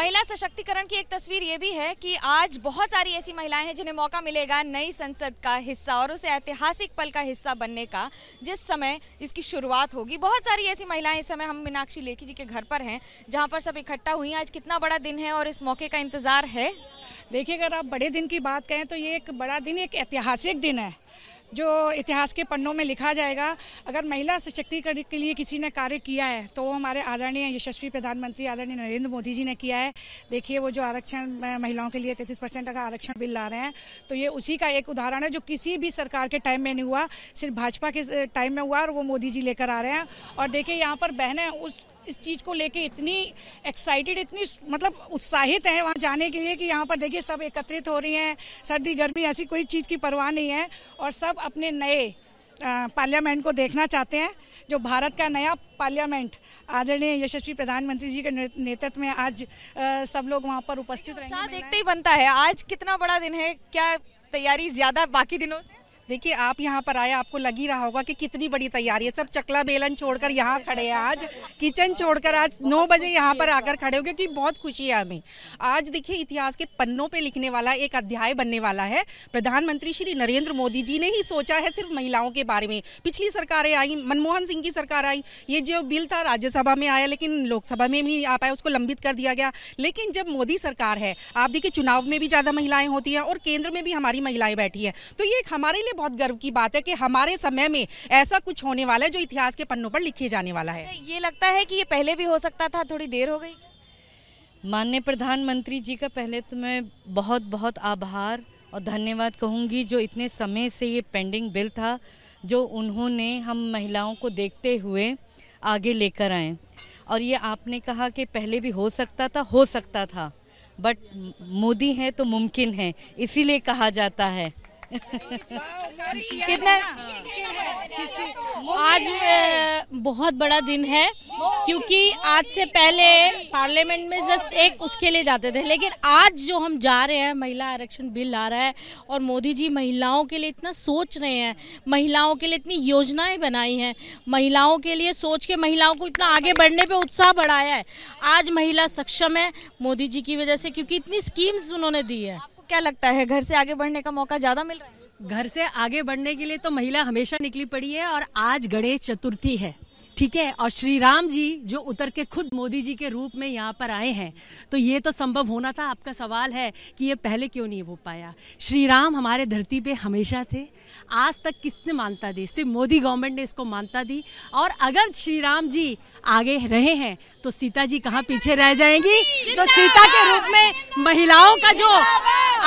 महिला सशक्तिकरण की एक तस्वीर ये भी है कि आज बहुत सारी ऐसी महिलाएं हैं जिन्हें मौका मिलेगा नई संसद का हिस्सा और उसे ऐतिहासिक पल का हिस्सा बनने का जिस समय इसकी शुरुआत होगी बहुत सारी ऐसी महिलाएं इस समय हम मीनाक्षी लेखी जी के घर पर हैं जहां पर सब इकट्ठा हुई आज कितना बड़ा दिन है और इस मौके का इंतज़ार है देखिए अगर आप बड़े दिन की बात करें तो ये एक बड़ा दिन एक ऐतिहासिक दिन है जो इतिहास के पन्नों में लिखा जाएगा अगर महिला सशक्तिकरण के लिए किसी ने कार्य किया है तो वो हमारे आदरणीय यशस्वी प्रधानमंत्री आदरणीय नरेंद्र मोदी जी ने किया है देखिए वो जो आरक्षण महिलाओं के लिए 33 परसेंट का आरक्षण बिल ला रहे हैं तो ये उसी का एक उदाहरण है जो किसी भी सरकार के टाइम में नहीं हुआ सिर्फ भाजपा के टाइम में हुआ और वो मोदी जी लेकर आ रहे हैं और देखिए यहाँ पर बहनें उस इस चीज़ को लेके इतनी एक्साइटेड इतनी मतलब उत्साहित है वहाँ जाने के लिए कि यहाँ पर देखिए सब एकत्रित हो रही हैं सर्दी गर्मी ऐसी कोई चीज़ की परवाह नहीं है और सब अपने नए पार्लियामेंट को देखना चाहते हैं जो भारत का नया पार्लियामेंट आदरणीय यशस्वी प्रधानमंत्री जी के नेतृत्व में आज आ, सब लोग वहाँ पर उपस्थित रहे देखते ही बनता है आज कितना बड़ा दिन है क्या तैयारी ज़्यादा बाकी दिनों से देखिए आप यहाँ पर आए आपको लग ही रहा होगा कि कितनी बड़ी तैयारी है सब चकला बेलन छोड़कर यहाँ खड़े हैं आज किचन छोड़कर आज नौ बजे यहाँ पर आकर खड़े हो क्योंकि बहुत खुशी है हमें आज देखिए इतिहास के पन्नों पर लिखने वाला एक अध्याय बनने वाला है प्रधानमंत्री श्री नरेंद्र मोदी जी ने ही सोचा है सिर्फ महिलाओं के बारे में पिछली सरकारें आई मनमोहन सिंह की सरकार आई ये जो बिल था राज्यसभा में आया लेकिन लोकसभा में भी आ पाया उसको लंबित कर दिया गया लेकिन जब मोदी सरकार है आप देखिए चुनाव में भी ज़्यादा महिलाएं होती हैं और केंद्र में भी हमारी महिलाएं बैठी हैं तो ये हमारे लिए बहुत गर्व की बात है कि हमारे समय में ऐसा कुछ होने वाला है जो इतिहास के पन्नों पर लिखे जाने वाला है अच्छा, ये लगता है कि ये पहले भी हो सकता था थोड़ी देर हो गई माननीय प्रधानमंत्री जी का पहले तो मैं बहुत बहुत आभार और धन्यवाद कहूँगी जो इतने समय से ये पेंडिंग बिल था जो उन्होंने हम महिलाओं को देखते हुए आगे लेकर आए और ये आपने कहा कि पहले भी हो सकता था हो सकता था बट मोदी हैं तो मुमकिन है इसीलिए कहा जाता है कितना आज बहुत बड़ा दिन है क्योंकि आज से पहले पार्लियामेंट में जस्ट एक उसके लिए जाते थे लेकिन आज जो हम जा रहे हैं महिला आरक्षण बिल आ रहा है और मोदी जी महिलाओं के लिए इतना सोच रहे हैं महिलाओं के लिए इतनी योजनाएं बनाई हैं महिलाओं के लिए सोच के महिलाओं को इतना आगे बढ़ने पे उत्साह बढ़ाया है आज महिला सक्षम है मोदी जी की वजह से क्योंकि इतनी स्कीम्स उन्होंने दी है क्या लगता है घर से आगे बढ़ने का मौका ज्यादा मिल रहा है घर से आगे बढ़ने के लिए तो महिला हमेशा निकली पड़ी है और आज गणेश चतुर्थी है ठीक है और श्री राम जी जो उतर के खुद मोदी जी के रूप में यहाँ पर आए हैं तो ये तो संभव होना था आपका सवाल है कि ये पहले क्यों नहीं हो पाया श्री राम हमारे धरती पे हमेशा थे आज तक किसने मानता दी सिर्फ मोदी गवर्नमेंट ने इसको मानता दी और अगर श्री राम जी आगे रहे हैं तो सीता जी कहाँ पीछे रह जाएंगी तो सीता के रूप में महिलाओं का जो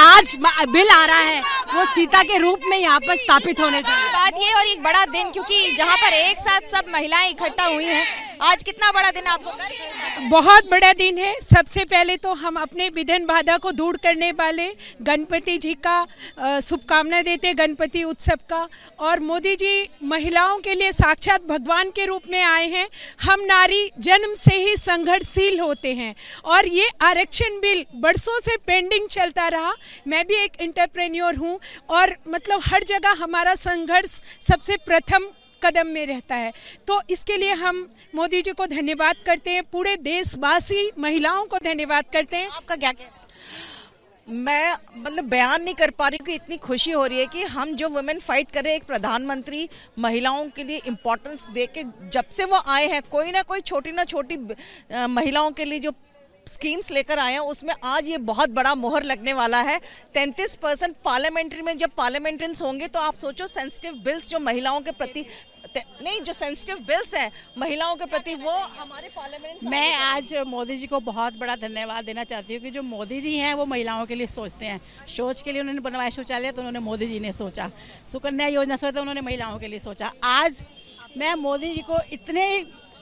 आज बिल आ रहा है वो सीता के रूप में यहाँ पर स्थापित होने चाहिए बात ये और एक बड़ा दिन क्योंकि जहाँ पर एक साथ सब महिलाएं इकट्ठा हुई हैं आज कितना बड़ा दिन आपको बहुत बड़ा दिन है सबसे पहले तो हम अपने विधन बाधा को दूर करने वाले गणपति जी का शुभकामना देते गणपति उत्सव का और मोदी जी महिलाओं के लिए साक्षात भगवान के रूप में आए हैं हम नारी जन्म से ही संघर्षशील होते हैं और ये आरक्षण बिल बरसों से पेंडिंग चलता रहा मैं भी एक इंटरप्रेन्योर हूँ और मतलब हर जगह हमारा संघर्ष सबसे प्रथम कदम में रहता है तो इसके लिए हम मोदी जी को धन्यवाद करते हैं पूरे देशवासी महिलाओं को धन्यवाद करते हैं आपका क्या कहना मैं मतलब बयान नहीं कर पा रही कि इतनी खुशी हो रही है कि हम जो वुमेन फाइट कर रहे हैं एक प्रधानमंत्री महिलाओं के लिए इम्पोर्टेंस दे के जब से वो आए हैं कोई ना कोई छोटी ना छोटी महिलाओं के लिए जो स्कीम्स लेकर आए हैं उसमें आज ये बहुत बड़ा मोहर लगने वाला है तैंतीस परसेंट पार्लियामेंट्री में जब पार्लियामेंट्रियंस होंगे तो आप सोचो सेंसिटिव बिल्स जो महिलाओं के प्रति करते हैं नहीं जो सेंसिटिव बिल्स हैं महिलाओं के प्रति वो हमारे पार्लियामेंट मैं आज मोदी जी को बहुत बड़ा धन्यवाद देना चाहती हूँ कि जो मोदी जी हैं वो महिलाओं के लिए सोचते हैं शौच के लिए उन्होंने बनवाया शौचालय तो उन्होंने मोदी जी ने सोचा सुकन्या योजना सोचा तो उन्होंने महिलाओं के लिए सोचा आज मैं मोदी जी को इतने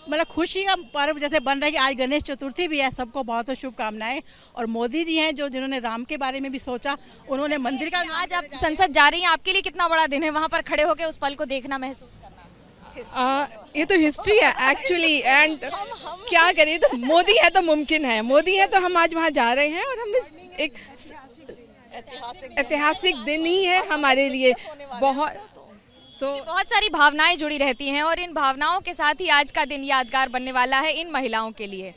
मतलब खुशी का पर्व जैसे बन रहा है कि आज गणेश चतुर्थी भी है सबको बहुत बहुत शुभकामनाएं और मोदी जी हैं जो जिन्होंने राम के बारे में भी सोचा उन्होंने मंदिर का आज आप संसद जा रही हैं आपके लिए कितना बड़ा दिन है वहाँ पर खड़े होकर उस पल को देखना महसूस कर आ, ये तो हिस्ट्री है एक्चुअली एंड क्या करें तो मोदी है तो मुमकिन है मोदी है तो हम आज वहाँ जा रहे हैं और हम इस एक ऐतिहासिक दिन ही है हमारे लिए बहुत तो बहुत सारी भावनाएं जुड़ी रहती हैं और इन भावनाओं के साथ ही आज का दिन यादगार बनने वाला है इन महिलाओं के लिए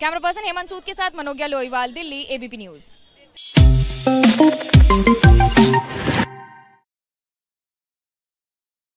कैमरा पर्सन हेमंत सूद के साथ मनोज्ञा लोईवाल दिल्ली एबीपी न्यूज़